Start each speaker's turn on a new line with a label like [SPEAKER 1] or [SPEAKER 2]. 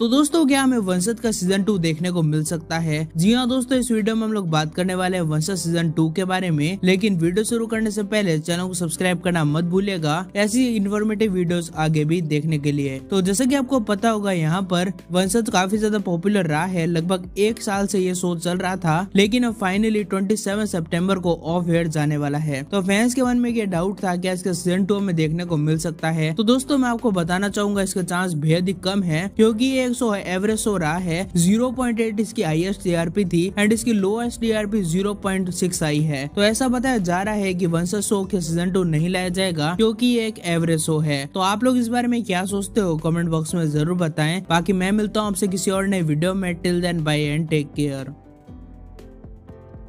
[SPEAKER 1] तो दोस्तों क्या हमें वंशज का सीजन टू देखने को मिल सकता है जी हाँ दोस्तों इस वीडियो में हम लोग बात करने वाले हैं वंशज सीजन टू के बारे में लेकिन वीडियो शुरू करने से पहले चैनल को सब्सक्राइब करना मत भूलेगा ऐसी इन्फॉर्मेटिव वीडियोस आगे भी देखने के लिए तो जैसे कि आपको पता होगा यहाँ पर वंशज काफी ज्यादा पॉपुलर रहा है लगभग एक साल से ये शो चल रहा था लेकिन अब फाइनली सेवन सेप्टेम्बर को ऑफ एयर जाने वाला है तो फैंस के मन में ये डाउट था क्या इसका सीजन टू में देखने को मिल सकता है तो दोस्तों मैं आपको बताना चाहूंगा इसका चांस बेहद ही कम है क्योंकि ये सेंसेक्स जो है एवरेज सो रहा है 0.8 इसकी हाईएस्ट टीआरपी थी एंड इसकी लोएस्ट टीआरपी 0.6 आई है तो ऐसा बताया जा रहा है की वंशज शो के सीजन टू नहीं लाया जाएगा क्योंकि ये एक एवरेज शो है तो आप लोग इस बारे में क्या सोचते हो कमेंट बॉक्स में जरूर बताएं बाकी मैं मिलता हूँ आपसे किसी और नए वीडियो में till then bye and take care